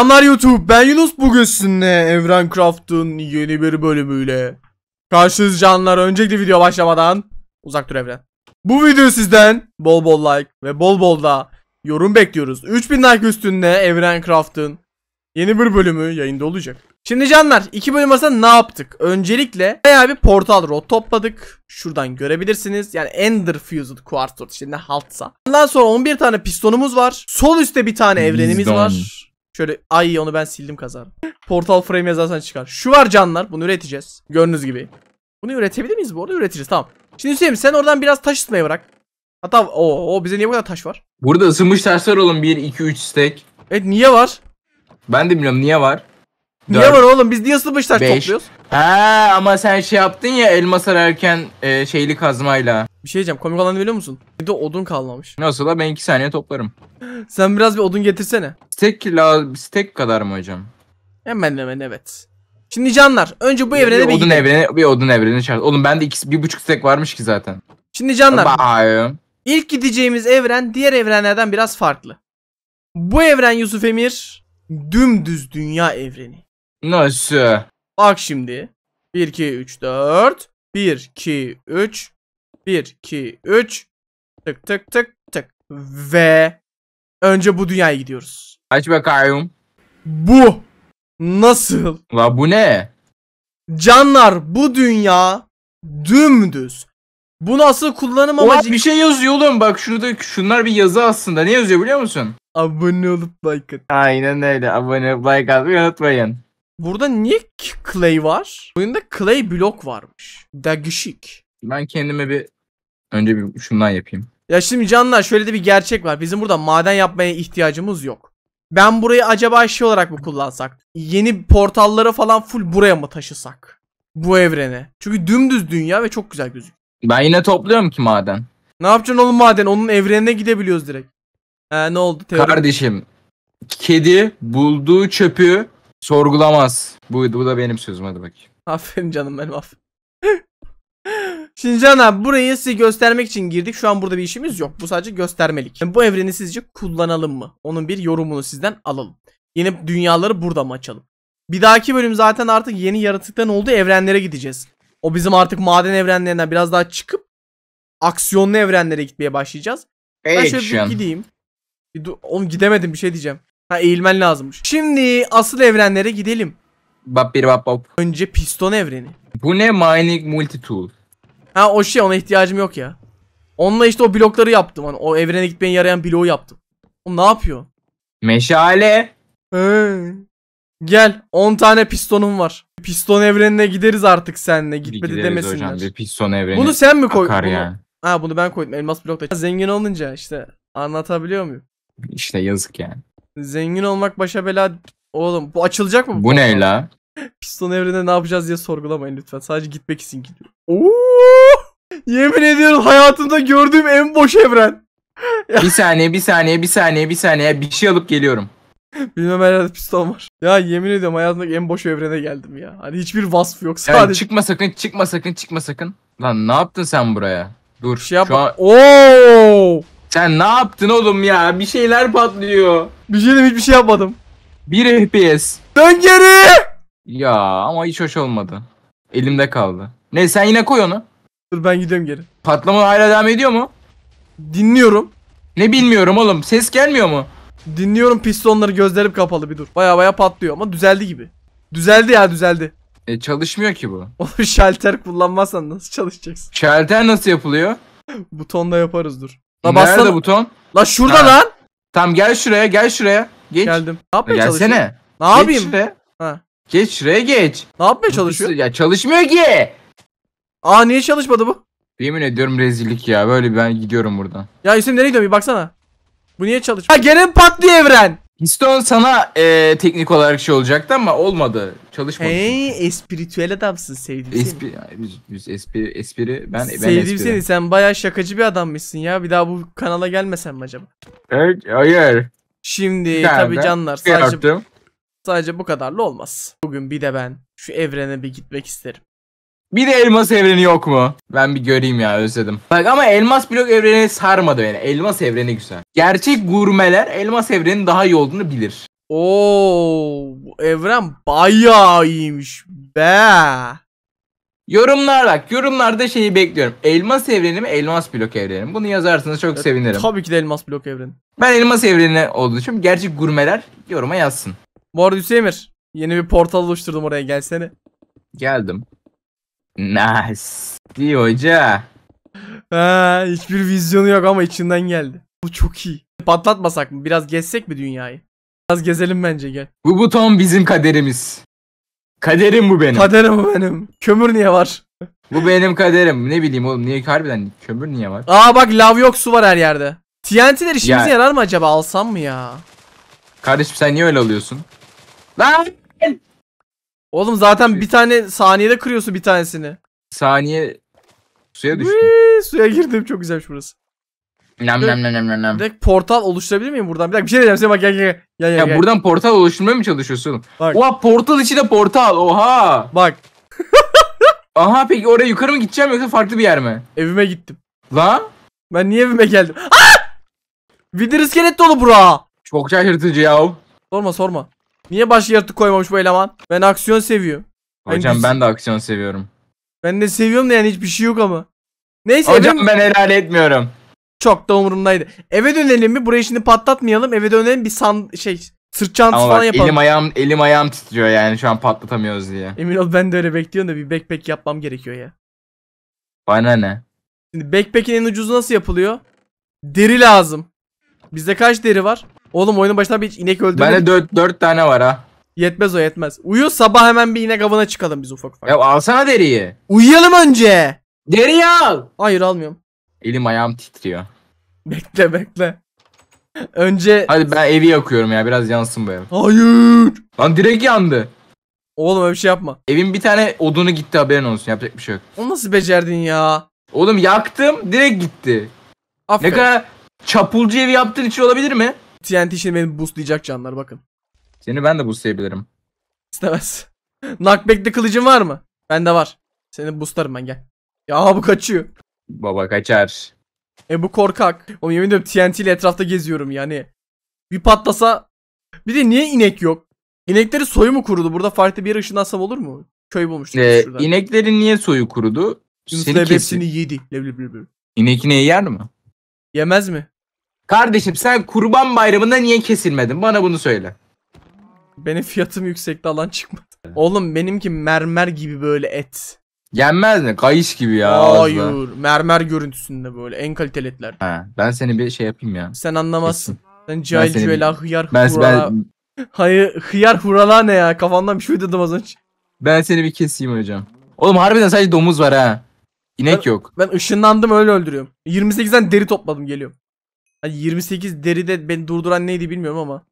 Selamlar YouTube ben Yunus bugün sizinle Evren Craft'ın yeni bir bölümüyle Karşınız canlar öncelikle video başlamadan Uzak dur Evren Bu video sizden bol bol like ve bol bol da yorum bekliyoruz 3000 like üstünde Evren Craft'ın yeni bir bölümü yayında olacak Şimdi canlar iki bölüm arasında ne yaptık öncelikle Bayağı bir portal rod topladık Şuradan görebilirsiniz yani Ender Fused Quartz şimdi haltsa Ondan sonra 11 tane pistonumuz var Sol üstte bir tane evrenimiz var Şöyle ay onu ben sildim kazar. Portal frame yazarsan çıkar. Şu var canlar. Bunu üreteceğiz. Gördüğünüz gibi. Bunu üretebilir miyiz bu arada? Üreteceğiz tamam. Şimdi Hüseyin sen oradan biraz taş ısıtmaya bırak. Hatta o, o bize niye bu kadar taş var? Burada ısınmış taş var oğlum. 1, 2, 3 stack. Evet niye var? Ben de bilmiyorum niye var. Niye var oğlum biz niye sıvı taş Beş. topluyoruz? Ha ama sen şey yaptın ya elma ararken e, şeyli kazmayla. Bir şey diyeceğim komik olanı biliyor musun? Bir de odun kalmamış. Nasıl da ben iki saniye toplarım. Sen biraz bir odun getirsene. Stek, la, stek kadar mı hocam? Hemen hemen evet. Şimdi canlar önce bu evrene bir, bir odun gidelim. evreni bir odun evreni çağır. Oğlum bende ikisi bir buçuk stek varmış ki zaten. Şimdi canlar Bye. İlk gideceğimiz evren diğer evrenlerden biraz farklı. Bu evren Yusuf Emir dümdüz dünya evreni. Nasıl? Bak şimdi. 1, 2, 3, 4. 1, 2, 3. 1, 2, 3. Tık tık tık tık. Ve önce bu dünyaya gidiyoruz. Aç bakayım. Bu. Nasıl? La bu ne? Canlar bu dünya dümdüz. Bu nasıl kullanım Oha, amacı? bir şey yazıyor oğlum bak şurada şunlar bir yazı aslında. Ne yazıyor biliyor musun? Abone olup like at. Aynen öyle. Abone olup like atmayı unutmayın. Burada niye clay var? Oyunda clay blok varmış. Dagışık. Ben kendime bir önce bir şundan yapayım. Ya şimdi canlar şöyle de bir gerçek var. Bizim burada maden yapmaya ihtiyacımız yok. Ben burayı acaba şey olarak mı kullansak? Yeni portalları falan full buraya mı taşısak? Bu evrene. Çünkü dümdüz dünya ve çok güzel gözüküyor. Ben yine topluyorum ki maden. Ne yapacaksın oğlum maden? Onun evrenine gidebiliyoruz direkt. Ee, ne oldu? Teori Kardeşim. Kedi bulduğu çöpü sorgulamaz. Bu, bu da benim sözüm hadi bakayım. Aferin canım benim aferin. Şimdi Can abi burayı size göstermek için girdik. Şu an burada bir işimiz yok. Bu sadece göstermelik. Yani bu evreni sizce kullanalım mı? Onun bir yorumunu sizden alalım. Yeni dünyaları burada mı açalım? Bir dahaki bölüm zaten artık yeni yaratıktan olduğu evrenlere gideceğiz. O bizim artık maden evrenlerinden biraz daha çıkıp aksiyonlu evrenlere gitmeye başlayacağız. Ben şöyle bir gideyim. Bir dur, oğlum gidemedim bir şey diyeceğim. Ha eğilmen lazımmış. Şimdi asıl evrenlere gidelim. Bap bir bap bap. Önce piston evreni. Bu ne mining multi tool? Ha o şey ona ihtiyacım yok ya. Onunla işte o blokları yaptım. Hani o evrene gitmeye yarayan bloğu yaptım. O ne yapıyor? Meşale. Ee, gel 10 tane pistonum var. Piston evrenine gideriz artık seninle. Gitmedi Gideriz demesinler. hocam bir piston evreni. Bunu sen mi koydun? Akar bunu? yani. Ha bunu ben koydum elmas blokta. Zengin olunca işte anlatabiliyor muyum? İşte yazık yani. Zengin olmak başa bela. Oğlum bu açılacak mı? Bu, bu ne la? Piston evrende ne yapacağız diye sorgulamayın lütfen. Sadece gitmek için gidiyorum. Oo! Yemin ediyorum hayatımda gördüğüm en boş evren. bir saniye, bir saniye, bir saniye, bir saniye. Bir şey alıp geliyorum. Bilmem herhalde piston var. Ya yemin ediyorum hayatımdaki en boş evrene geldim ya. Hani hiçbir vasfı yok sadece. Yani çıkma sakın, çıkma sakın, çıkma sakın. Lan ne yaptın sen buraya? Dur. Bir şey yapma. An... Oo! Sen ne yaptın oğlum ya? Bir şeyler patlıyor. Bir şey hiçbir şey yapmadım. 1 FPS. Dön geri. Ya ama hiç hoş olmadı. Elimde kaldı. Ne sen yine koy onu. Dur ben gideyim geri. Patlama hala devam ediyor mu? Dinliyorum. Ne bilmiyorum oğlum. Ses gelmiyor mu? Dinliyorum pistonları gözlerim kapalı bir dur. Baya baya patlıyor ama düzeldi gibi. Düzeldi ya düzeldi. E çalışmıyor ki bu. Oğlum şalter kullanmazsan nasıl çalışacaksın? Şalter nasıl yapılıyor? Butonla yaparız dur. La Nerede buton? La şurada Ha. lan. Tam gel şuraya gel şuraya. Geç. Geldim. Ne Ya yapmaya e, Gelsene. Ne Geç yapayım? şuraya. Ha. Geç şuraya geç. Ne yapmaya çalışıyor? Ya çalışmıyor ki. Aa niye çalışmadı bu? Yemin ediyorum rezillik ya. Böyle ben gidiyorum buradan. Ya Hüseyin nereye gidiyorsun bir baksana. Bu niye çalışmıyor? Ha gene patlıyor evren. Piston sana e, teknik olarak şey olacaktı ama olmadı. Çalışmadı. Hey, espiritüel adamsın sevdim seni. Espri, biz, espri, espri ben, ben Sevdim seni sen bayağı şakacı bir adammışsın ya. Bir daha bu kanala gelmesen mi acaba? Evet, hayır. Şimdi tabi canlar sadece, yaptım. sadece bu kadarla olmaz. Bugün bir de ben şu evrene bir gitmek isterim. Bir de elmas evreni yok mu? Ben bir göreyim ya özledim. Bak ama elmas blok evreni sarmadı beni. Elmas evreni güzel. Gerçek gurmeler elmas evrenin daha iyi olduğunu bilir. Oo, bu evren bayağı iyiymiş be. Yorumlar bak yorumlarda şeyi bekliyorum. Elmas evreni mi elmas blok evreni mi? Bunu yazarsanız çok e, sevinirim. Tabii ki de elmas blok evreni. Ben elmas evreni olduğunu düşünüyorum. Gerçek gurmeler yoruma yazsın. Bu arada Hüseyin yeni bir portal oluşturdum oraya gelsene. Geldim. Nasty hoca. Ha, hiçbir vizyonu yok ama içinden geldi. Bu çok iyi. Patlatmasak mı? Biraz gezsek mi dünyayı? Biraz gezelim bence gel. Bu buton bizim kaderimiz. Kaderim bu benim. Kaderim bu benim. Kömür niye var? bu benim kaderim. Ne bileyim oğlum niye harbiden kömür niye var? Aa bak lav yok su var her yerde. TNT'ler işimize ya. yarar mı acaba alsam mı ya? Kardeşim sen niye öyle alıyorsun? Lan! Oğlum zaten bir şey- tane saniyede kırıyorsun bir tanesini. Saniye suya düştüm. Wee, suya girdim çok güzel burası. Nam nam nam nam nam. Direkt portal oluşturabilir miyim buradan? Bir dakika bir şey diyeceğim size bak gel gel gel. ya gel. buradan portal oluşturmaya mı çalışıyorsun? Bak. Oha portal içi de portal oha. Bak. Aha peki oraya yukarı mı gideceğim yoksa farklı bir yer mi? Evime gittim. La? Ben niye evime geldim? Aa! Ah! Vidir iskelet dolu bura. Çok şaşırtıcı ya. Sorma sorma. Niye baş yaratık koymamış bu eleman? Ben aksiyon seviyorum. Hocam ben, ben de aksiyon seviyorum. Ben de seviyorum da yani hiçbir şey yok ama. Neyse Hocam ben helal etmiyorum. Çok da umurumdaydı. Eve dönelim mi? Burayı şimdi patlatmayalım. Eve dönelim bir san şey sırt çantası falan yapalım. Elim ayağım elim ayağım titriyor yani şu an patlatamıyoruz diye. Emin ol ben de öyle bekliyorum da bir backpack yapmam gerekiyor ya. Bana ne? Şimdi backpack'in en ucuzu nasıl yapılıyor? Deri lazım. Bizde kaç deri var? Oğlum oyunun başına bir inek öldü. Bende 4, 4 tane var ha. Yetmez o yetmez. Uyu sabah hemen bir inek avına çıkalım biz ufak ufak. Ya alsana deriyi. Uyuyalım önce. Deriyi al. Hayır almıyorum. Elim ayağım titriyor. Bekle bekle. Önce... Hadi ben evi yakıyorum ya biraz yansın bu ev. Hayır. Lan direkt yandı. Oğlum öyle bir şey yapma. Evin bir tane odunu gitti haberin olsun yapacak bir şey yok. O nasıl becerdin ya? Oğlum yaktım direkt gitti. Aferin. Ne kadar çapulcu evi yaptığın için olabilir mi? TNT şimdi beni boostlayacak canlar bakın. Seni ben de boostlayabilirim. İstemez. Knockback'te kılıcın var mı? Bende var. Seni boostlarım ben gel. Ya bu kaçıyor. Baba kaçar. E bu korkak. Oğlum yemin ediyorum TNT ile etrafta geziyorum yani. Bir patlasa. Bir de niye inek yok? İnekleri soyu mu kurudu? Burada farklı bir yer ışınlansam olur mu? Köy bulmuştuk ee, İneklerin niye soyu kurudu? Yunus Seni hepsini yedi. Lev, İnek ineği yer mi? Yemez mi? Kardeşim sen kurban bayramında niye kesilmedin? Bana bunu söyle. Benim fiyatım yüksekte alan çıkmadı. Oğlum benimki mermer gibi böyle et. Yenmez mi? Kayış gibi ya. Hayır. Ağızda. Mermer görüntüsünde böyle. En kaliteli etler. Ha, ben seni bir şey yapayım ya. Sen anlamazsın. Kesin. Sen cahil cüvela hıyar ben, hurala. Ben... Hayır hıyar hurala ne ya? Kafamdan bir şey dedim az önce. Ben seni bir keseyim hocam. Oğlum harbiden sadece domuz var ha. İnek ben, yok. Ben ışınlandım öyle öldürüyorum. 28'den deri topladım geliyorum. Hani 28 deride beni durduran neydi bilmiyorum ama.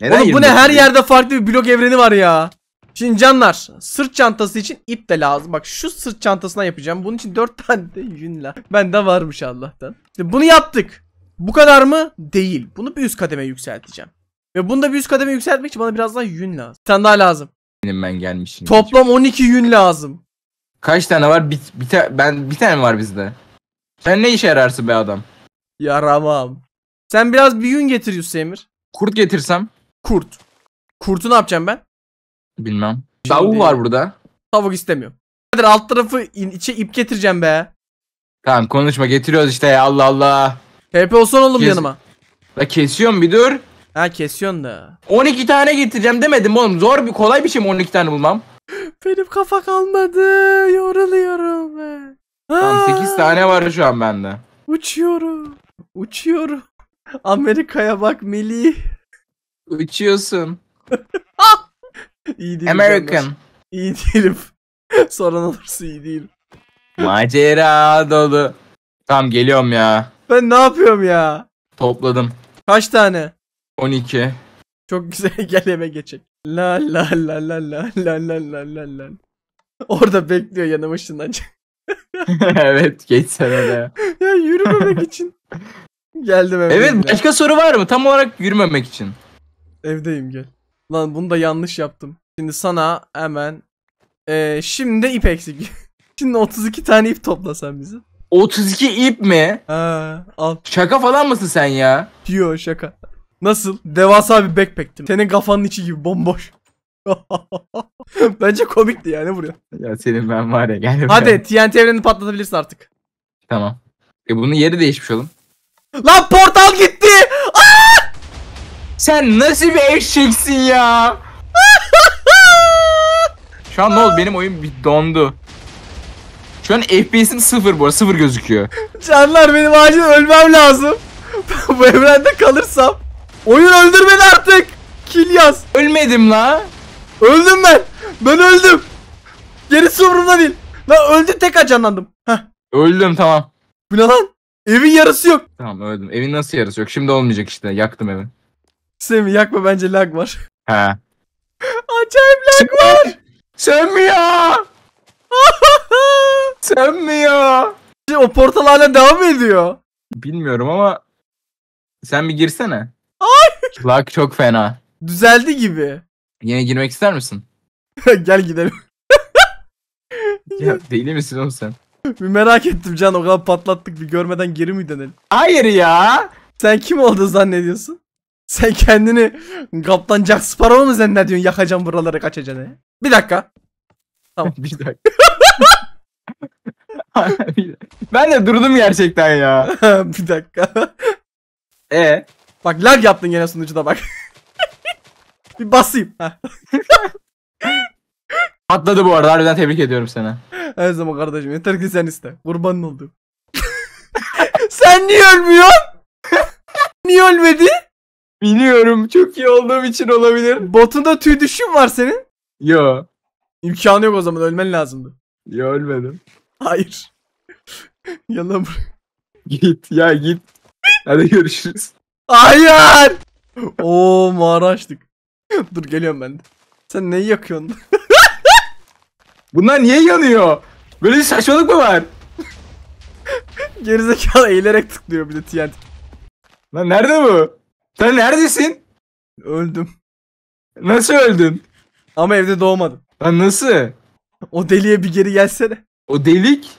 Neden Oğlum bu ne her yerde farklı bir blok evreni var ya. Şimdi canlar sırt çantası için ip de lazım. Bak şu sırt çantasına yapacağım. Bunun için 4 tane de yün la. Bende varmış Allah'tan. İşte bunu yaptık. Bu kadar mı? Değil. Bunu bir üst kademe yükselteceğim. Ve bunu da bir üst kademe yükseltmek için bana biraz daha yün lazım. Bir tane daha lazım. Benim ben gelmişim. Toplam 12 yün lazım. Kaç tane var? Bir, bir ta ben bir tane var bizde. Sen ne işe yararsın be adam? Yaramam. Sen biraz bir gün getir Hüsemir. Kurt getirsem. Kurt. Kurtu ne yapacağım ben? Bilmem. Tavuk şey var burada. Tavuk istemiyor. Hadi alt tarafı içe ip getireceğim be. Tamam konuşma getiriyoruz işte ya Allah Allah. TP olsun oğlum Kes... yanıma. La kesiyorum bir dur. Ha kesiyorsun da. 12 tane getireceğim demedim oğlum. Zor bir kolay bir şey mi 12 tane bulmam? Benim kafa kalmadı. Yoruluyorum ben. Tamam 8 tane var şu an bende. Uçuyorum. Uçuyorum. Amerika'ya bak Melih. Uçuyorsun. Ah! iyi değilim. American. Onlar. İyi değilim. Soran olursa iyi değilim. Macera dolu. Tamam geliyorum ya. Ben ne yapıyorum ya? Topladım. Kaç tane? 12. Çok güzel geleme eve geçek. La la la la la la la la la la. Orada bekliyor yanım ışınlanacak. evet geçsene de. ya yürümemek için. Geldim evdeyim. Evet başka soru var mı? Tam olarak yürümemek için. Evdeyim gel. Lan bunu da yanlış yaptım. Şimdi sana hemen. Ee, şimdi ip eksik. şimdi 32 tane ip topla sen bizi. 32 ip mi? Ha, al. Şaka falan mısın sen ya? Yo şaka. Nasıl? Devasa bir backpack'tim. Senin kafanın içi gibi bomboş. Bence komikti yani buraya. Ya senin ben var ya gel. Hadi TNT evrenini patlatabilirsin artık. Tamam. E bunun yeri değişmiş oğlum. Lan portal gitti. Aa! Sen nasıl bir eşeksin ya? Şu an ne oldu? Benim oyun bir dondu. Şu an FPS'im sıfır bu arada. Sıfır gözüküyor. Canlar benim acil ölmem lazım. bu evrende kalırsam. Oyun öldürmedi artık. Kill yaz. Ölmedim la. Öldüm ben. Ben öldüm. Gerisi umurumda değil. Lan öldüm tek canlandım. Heh. Öldüm tamam. Bu ne lan? Evin yarısı yok. Tamam öldüm. Evin nasıl yarısı yok? Şimdi olmayacak işte. Yaktım evi. Semih yakma bence lag var. He. Acayip lag var. Sen mi ya? Sen mi ya? O portal hala devam ediyor. Bilmiyorum ama sen bir girsene. Ay. Lag çok fena. Düzeldi gibi. Yine girmek ister misin? Gel gidelim. ya deli misin oğlum sen? bir merak ettim Can o kadar patlattık bir görmeden geri mi dönelim? Hayır ya. Sen kim olduğunu zannediyorsun? Sen kendini kaptan Jack Sparrow mu zannediyorsun yakacağım buraları kaçacaksın he? Bir dakika. Tamam. bir dakika. ben de durdum gerçekten ya. bir dakika. E. Bak lag yaptın gene sunucuda bak. bir basayım. Patladı bu arada. Harbiden tebrik ediyorum seni. Her zaman kardeşim. Yeter ki sen iste. Kurbanın oldu. sen niye ölmüyorsun? niye ölmedi? Biliyorum. Çok iyi olduğum için olabilir. Botunda tüy düşüm var senin. Yo. İmkanı yok o zaman. Ölmen lazımdı. Yo ölmedim. Hayır. Yalan Git ya git. Hadi görüşürüz. Hayır. Oo mağara açtık. Dur geliyorum ben de. Sen neyi yakıyorsun? Bunlar niye yanıyor? Böyle bir saçmalık mı var? Gerizekalı eğilerek tıklıyor bir de TNT. Lan nerede bu? Sen neredesin? Öldüm. Nasıl öldün? Ama evde doğmadım. Lan nasıl? O deliğe bir geri gelsene. O delik?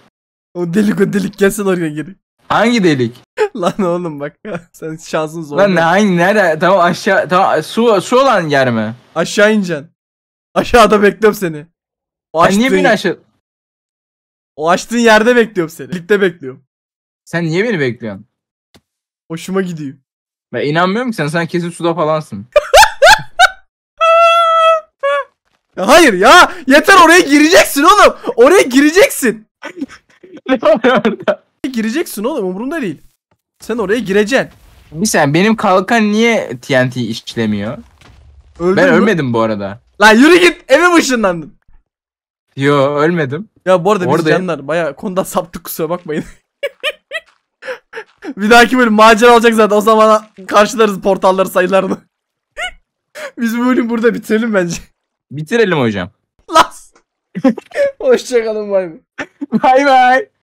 O delik o delik gelsin oraya geri. Hangi delik? Lan oğlum bak sen şansın zor. Lan ne hangi nerede? Tamam aşağı tamam su su olan yer mi? Aşağı ineceksin. Aşağıda bekliyorum seni. O Sen açtığın... niye beni aşağı... O açtığın yerde bekliyorum seni. Lipte bekliyorum. Sen niye beni bekliyorsun? Hoşuma gidiyor. Ben inanmıyorum ki sen. Sen kesin suda falansın. hayır ya. Yeter oraya gireceksin oğlum. Oraya gireceksin. ne var orada? Gireceksin oğlum umurumda değil. Sen oraya gireceksin. Bir sen benim kalkan niye TNT işlemiyor? Öldün ben mü? ölmedim bu arada. Lan yürü git eve mi ışınlandın? Yo ölmedim. Ya bu arada biz canlar baya konudan saptık kusura bakmayın. bir dahaki bölüm macera olacak zaten o zaman karşılarız portalları sayılarını. biz bu bölüm burada bitirelim bence. Bitirelim hocam. Las. Hoşçakalın bay bay. Bay bay.